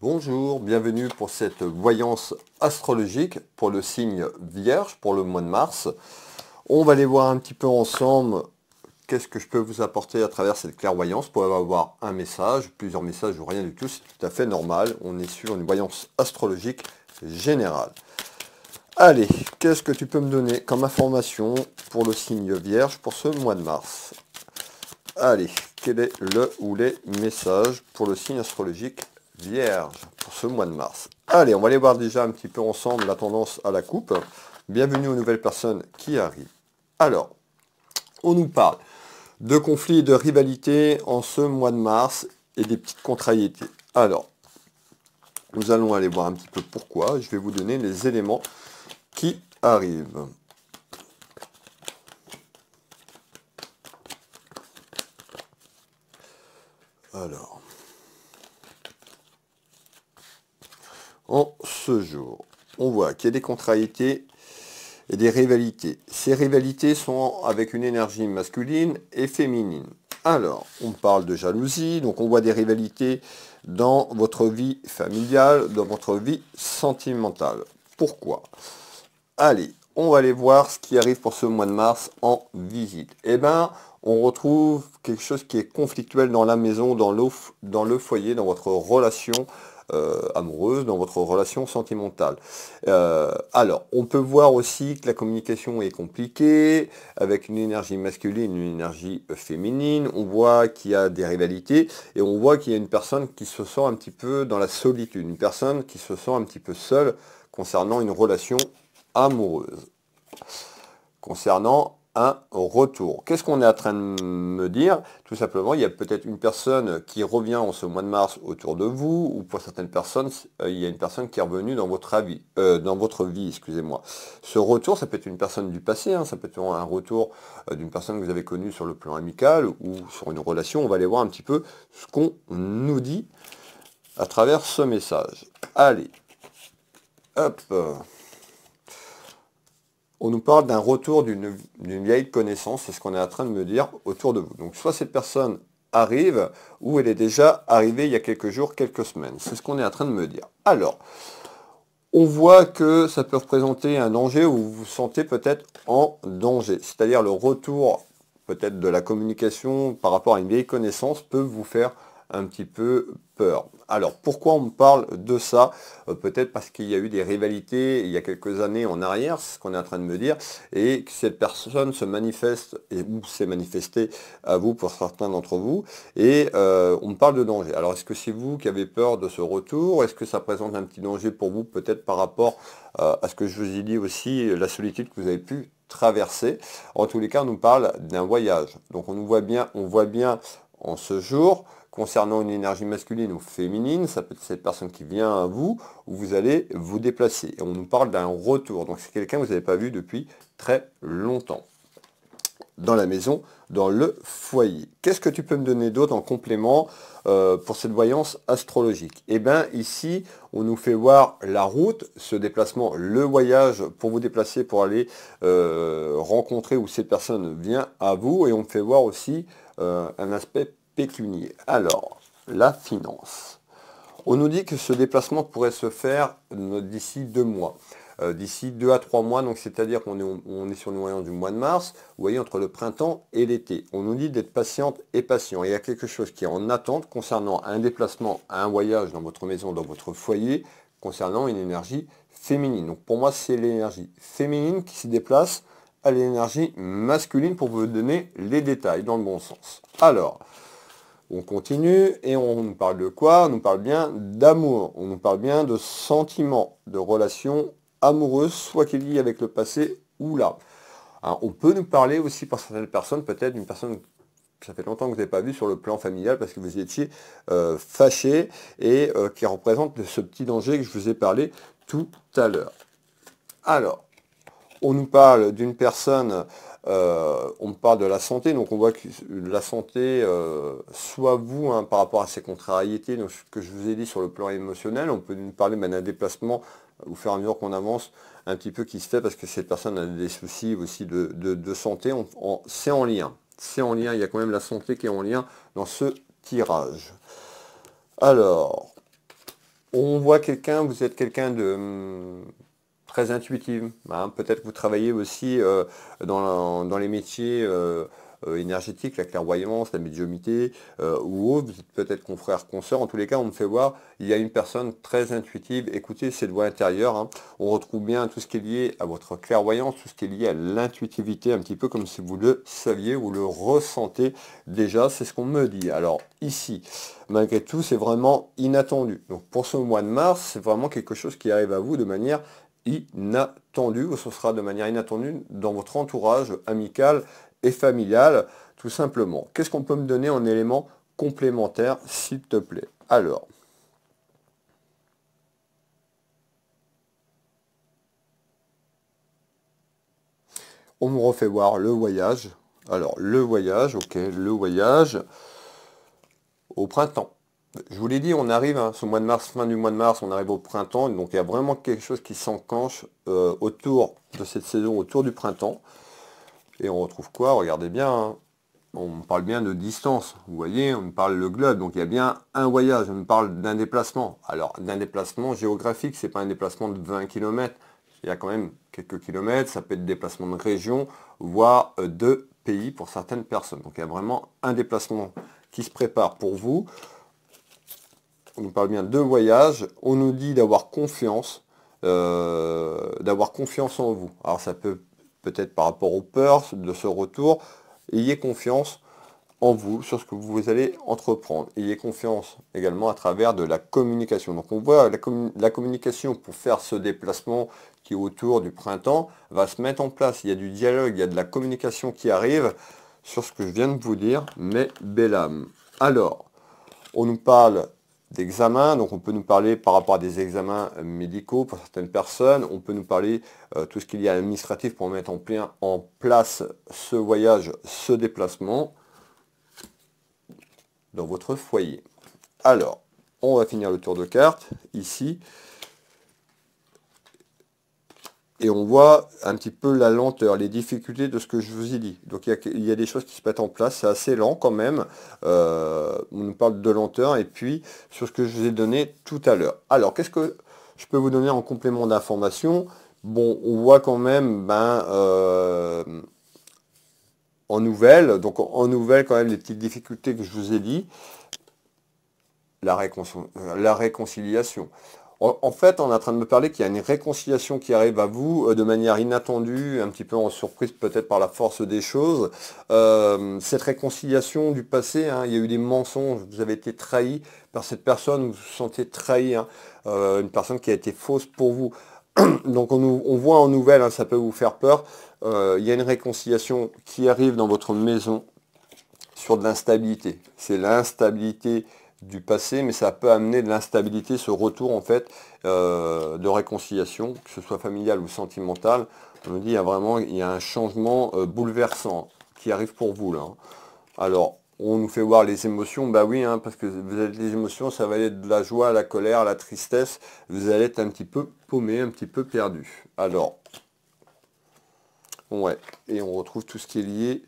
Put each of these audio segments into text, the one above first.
Bonjour, bienvenue pour cette voyance astrologique pour le signe Vierge pour le mois de mars. On va aller voir un petit peu ensemble qu'est-ce que je peux vous apporter à travers cette clairvoyance. pour avoir un message, plusieurs messages ou rien du tout, c'est tout à fait normal. On est sur une voyance astrologique générale. Allez, qu'est-ce que tu peux me donner comme information pour le signe Vierge pour ce mois de mars Allez, quel est le ou les messages pour le signe astrologique Vierge pour ce mois de mars. Allez, on va aller voir déjà un petit peu ensemble la tendance à la coupe. Bienvenue aux nouvelles personnes qui arrivent. Alors, on nous parle de conflits et de rivalités en ce mois de mars et des petites contrariétés. Alors, nous allons aller voir un petit peu pourquoi. Je vais vous donner les éléments qui arrivent. Alors, ce jour, on voit qu'il y a des contrariétés et des rivalités. Ces rivalités sont avec une énergie masculine et féminine. Alors, on parle de jalousie, donc on voit des rivalités dans votre vie familiale, dans votre vie sentimentale. Pourquoi Allez, on va aller voir ce qui arrive pour ce mois de mars en visite. Eh bien, on retrouve quelque chose qui est conflictuel dans la maison, dans, dans le foyer, dans votre relation euh, amoureuse, dans votre relation sentimentale. Euh, alors, on peut voir aussi que la communication est compliquée, avec une énergie masculine, une énergie euh, féminine. On voit qu'il y a des rivalités et on voit qu'il y a une personne qui se sent un petit peu dans la solitude, une personne qui se sent un petit peu seule concernant une relation amoureuse. Concernant un retour. Qu'est-ce qu'on est en train de me dire Tout simplement, il y a peut-être une personne qui revient en ce mois de mars autour de vous, ou pour certaines personnes, euh, il y a une personne qui est revenue dans votre, avis, euh, dans votre vie. Excusez-moi. Ce retour, ça peut être une personne du passé, hein, ça peut être un retour euh, d'une personne que vous avez connue sur le plan amical ou sur une relation. On va aller voir un petit peu ce qu'on nous dit à travers ce message. Allez, hop on nous parle d'un retour d'une vieille connaissance, c'est ce qu'on est en train de me dire autour de vous. Donc soit cette personne arrive, ou elle est déjà arrivée il y a quelques jours, quelques semaines. C'est ce qu'on est en train de me dire. Alors, on voit que ça peut représenter un danger où vous vous sentez peut-être en danger. C'est-à-dire le retour peut-être de la communication par rapport à une vieille connaissance peut vous faire un petit peu peur. Alors pourquoi on parle de ça euh, Peut-être parce qu'il y a eu des rivalités il y a quelques années en arrière, ce qu'on est en train de me dire, et que cette personne se manifeste et ou s'est manifestée à vous pour certains d'entre vous, et on euh, on parle de danger. Alors est-ce que c'est vous qui avez peur de ce retour Est-ce que ça présente un petit danger pour vous peut-être par rapport euh, à ce que je vous ai dit aussi, la solitude que vous avez pu traverser En tous les cas, on nous parle d'un voyage. Donc on nous voit bien, on voit bien en ce jour concernant une énergie masculine ou féminine, ça peut être cette personne qui vient à vous, où vous allez vous déplacer. Et on nous parle d'un retour. Donc c'est quelqu'un que vous n'avez pas vu depuis très longtemps. Dans la maison, dans le foyer. Qu'est-ce que tu peux me donner d'autre en complément euh, pour cette voyance astrologique Eh bien ici, on nous fait voir la route, ce déplacement, le voyage pour vous déplacer, pour aller euh, rencontrer où cette personne vient à vous. Et on me fait voir aussi euh, un aspect alors, la finance. On nous dit que ce déplacement pourrait se faire euh, d'ici deux mois. Euh, d'ici deux à trois mois, donc c'est-à-dire qu'on est, on est sur le moyen du mois de mars, vous voyez, entre le printemps et l'été. On nous dit d'être patiente et patient. Il y a quelque chose qui est en attente concernant un déplacement, un voyage dans votre maison, dans votre foyer, concernant une énergie féminine. Donc pour moi, c'est l'énergie féminine qui se déplace à l'énergie masculine pour vous donner les détails dans le bon sens. Alors, on continue et on nous parle de quoi On nous parle bien d'amour, on nous parle bien de sentiments, de relations amoureuses, soit qu'il y ait avec le passé ou là. on peut nous parler aussi pour certaines personnes, peut-être une personne que ça fait longtemps que vous n'avez pas vu sur le plan familial parce que vous y étiez euh, fâché et euh, qui représente ce petit danger que je vous ai parlé tout à l'heure. Alors, on nous parle d'une personne euh, on parle de la santé, donc on voit que la santé, euh, soit vous, hein, par rapport à ces contrariétés, donc ce que je vous ai dit sur le plan émotionnel, on peut nous parler ben, d'un déplacement ou euh, faire à mesure qu'on avance, un petit peu qui se fait parce que cette personne a des soucis aussi de, santé, c'est en lien. C'est en lien, il y a quand même la santé qui est en lien dans ce tirage. Alors, on voit quelqu'un, vous êtes quelqu'un de... Hum, très intuitive. Bah, peut-être que vous travaillez aussi euh, dans, les métiers euh, euh, énergétiques, la clairvoyance, la médiumité ou autre. Vous êtes peut-être confrère, consoeur. En tous les cas, on me fait voir, il y a une personne très intuitive. Écoutez cette voix intérieure. Hein. On retrouve bien tout ce qui est lié à votre clairvoyance, tout ce qui est lié à l'intuitivité, un petit peu comme si vous le saviez, ou le ressentez déjà. C'est ce qu'on me dit. Alors ici, malgré tout, c'est vraiment inattendu. Donc pour ce mois de mars, c'est vraiment quelque chose qui arrive à vous de manière inattendu, ou ce sera de manière inattendue dans votre entourage amical et familial, tout simplement. Qu'est-ce qu'on peut me donner en élément complémentaire, s'il te plaît Alors, on me refait voir le voyage. Alors, le voyage, ok, le voyage au printemps je vous l'ai dit, on arrive, hein, ce mois de mars, fin du mois de mars, on arrive au printemps, donc il y a vraiment quelque chose qui s'enclenche euh, autour de cette saison, autour du printemps. Et on retrouve quoi Regardez bien, hein. on parle bien de distance, vous voyez, on parle le globe, donc il y a bien un voyage, on parle d'un déplacement. Alors d'un déplacement géographique, ce n'est pas un déplacement de 20 km, il y a quand même quelques kilomètres, ça peut être déplacement de région, voire euh, de pays pour certaines personnes. Donc il y a vraiment un déplacement qui se prépare pour vous on nous parle bien de voyage, on nous dit d'avoir confiance, euh, d'avoir confiance en vous. Alors ça peut peut-être par rapport aux peurs de ce retour, ayez confiance en vous, sur ce que vous allez entreprendre. Ayez confiance également à travers de la communication. Donc on voit la, communication pour faire ce déplacement qui est autour du printemps va se mettre en place. Il y a du dialogue, il y a de la communication qui arrive sur ce que je viens de vous dire, mais belle âme. Alors, on nous parle d'examens. Donc on peut nous parler par rapport à des examens euh, médicaux pour certaines personnes. On peut nous parler euh, tout ce qu'il y a administratif pour mettre en, plein, en place ce voyage, ce déplacement dans votre foyer. Alors, on va finir le tour de carte ici. Et on voit un petit peu la lenteur, les difficultés de ce que je vous ai dit. Donc il y a, des choses qui se mettent en place, c'est assez lent quand même. Euh, on nous parle de lenteur et puis sur ce que je vous ai donné tout à l'heure. Alors qu'est-ce que je peux vous donner en complément d'information Bon, on voit quand même ben, euh, en nouvelle, donc en nouvelle quand même les petites difficultés que je vous ai dit. la, réconciliation. En, fait, on est en train de me parler qu'il y a une réconciliation qui arrive à vous euh, de manière inattendue, un petit peu en surprise peut-être par la force des choses. Euh, cette réconciliation du passé, hein, il y a eu des mensonges, vous avez été trahi par cette personne, vous vous sentez trahi, hein, euh, une personne qui a été fausse pour vous. Donc on, voit en nouvelle, hein, ça peut vous faire peur. il y a une réconciliation qui arrive dans votre maison sur de l'instabilité. C'est l'instabilité du passé, mais ça peut amener de l'instabilité, ce retour en fait euh, de réconciliation, que ce soit familial ou sentimental. On me dit il y a vraiment il y a un changement euh, bouleversant qui arrive pour vous là. Hein. Alors on nous fait voir les émotions, bah oui, hein, parce que vous avez des émotions, ça va être de la joie la colère, la tristesse, vous allez être un petit peu paumé, un petit peu perdu. Alors, ouais, et on retrouve tout ce qui est lié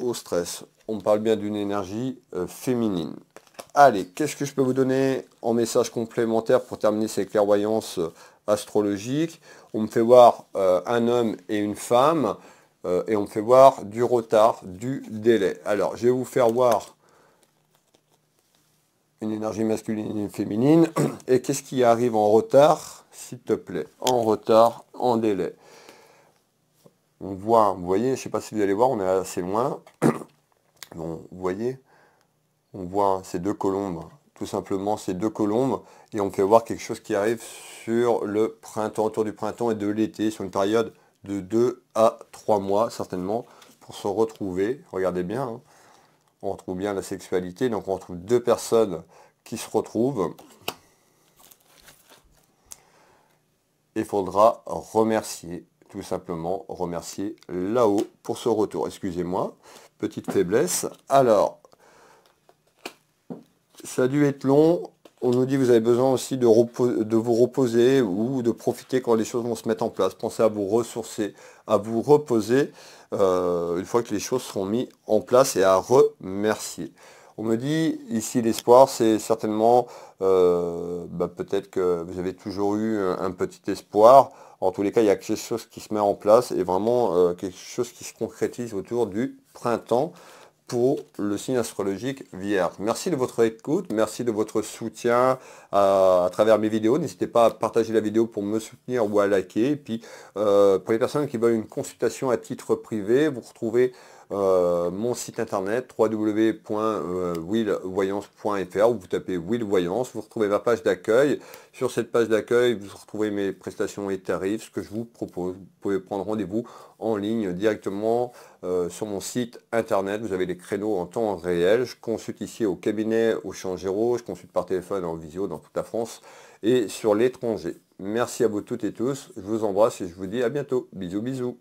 au stress. On parle bien d'une énergie euh, féminine. Allez, qu'est-ce que je peux vous donner en message complémentaire pour terminer ces clairvoyances euh, astrologiques On me fait voir euh, un homme et une femme et on me fait voir du retard, du délai. Alors, je vais vous faire voir une énergie masculine et une féminine. Et qu'est-ce qui arrive en retard, s'il te plaît En retard, en délai on voit, vous voyez, je ne sais pas si vous allez voir, on est assez loin. vous voyez, on voit ces deux colombes, tout simplement ces deux colombes, et on fait voir quelque chose qui arrive sur le printemps, autour du printemps et de l'été, sur une période de 2 à 3 mois, certainement, pour se retrouver. Regardez bien, hein. on retrouve bien la sexualité, donc on retrouve deux personnes qui se retrouvent. Il faudra remercier simplement remercier là-haut pour ce retour. Excusez-moi, petite faiblesse. Alors, ça a dû être long. On nous dit vous avez besoin aussi de, de vous reposer ou de profiter quand les choses vont se mettre en place. Pensez à vous ressourcer, à vous reposer euh, une fois que les choses seront mises en place et à remercier. On me dit ici l'espoir, c'est certainement euh, bah, peut-être que vous avez toujours eu un petit espoir en tous les cas, il y a quelque chose qui se met en place et vraiment euh, quelque chose qui se concrétise autour du printemps pour le signe astrologique Vierge. Merci de votre écoute, merci de votre soutien euh, à, travers mes vidéos. N'hésitez pas à partager la vidéo pour me soutenir ou à liker. Et puis, euh, pour les personnes qui veulent une consultation à titre privé, vous retrouvez euh, mon site internet www.willvoyance.fr euh, vous tapez Will Voyance, vous retrouvez ma page d'accueil. Sur cette page d'accueil, vous retrouvez mes prestations et tarifs, ce que je vous propose. Vous pouvez prendre rendez-vous en ligne directement euh, sur mon site internet. Vous avez les créneaux en temps réel. Je consulte ici au cabinet au Changéro, je consulte par téléphone en visio dans toute la France et sur l'étranger. Merci à vous toutes et tous. Je vous embrasse et je vous dis à bientôt. Bisous bisous.